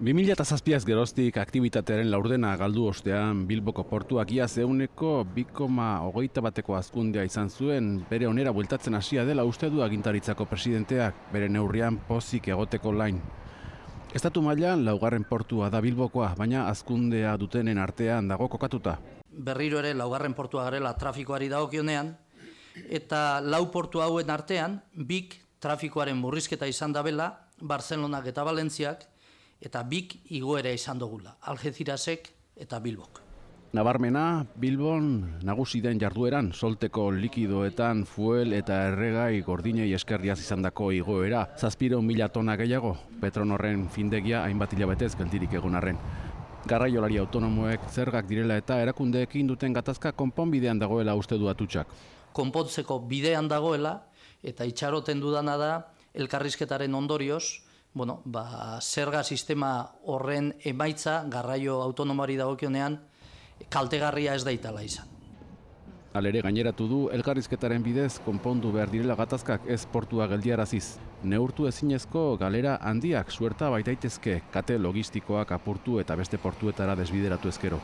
2000 eta zazpiaz geroztik aktivitatearen laurdena galdu ostean Bilboko portuak ia zeuneko bikoma hogeita bateko azkundea izan zuen bere onera bueltatzen hasia dela uste du agintaritzako presidenteak bere neurrian pozik egoteko lain. Estatu mailan laugarren portua da Bilbokoa, baina azkundea dutenen artean dago kokatuta. Berriro ere laugarren portua garela trafikoari dagokionean eta lau portu hauen artean bik trafikoaren murrizketa izan dabela Barcelonak eta Valentziak, eta bik igoera izan dugula, Algezirasek eta Bilbok. Nabarmena, Bilbon nagusi den jardueran, solteko likidoetan, fuel eta erregai gordinei eskerriaz izandako igoera, zazpire mila tona gehiago, Petronorren findegia hainbat hilabetez geldirik egun arren. Garraiolari autonomoek zergak direla eta erakundeekin duten gatazka konponbidean dagoela uste duatutxak. Konpontzeko bidean dagoela eta itxaroten dudana da elkarrizketaren ondorioz, bueno, ba, zerga sistema horren emaitza, garraio autonomari dagokionean, kaltegarria ez daitala izan. Alere gaineratu du, elkarrizketaren bidez, konpondu behar direla gatazkak ez portua geldiaraziz. Neurtu ezinezko galera handiak suerta baitaitezke, kate logistikoak apurtu eta beste portuetara desbideratu ezkero.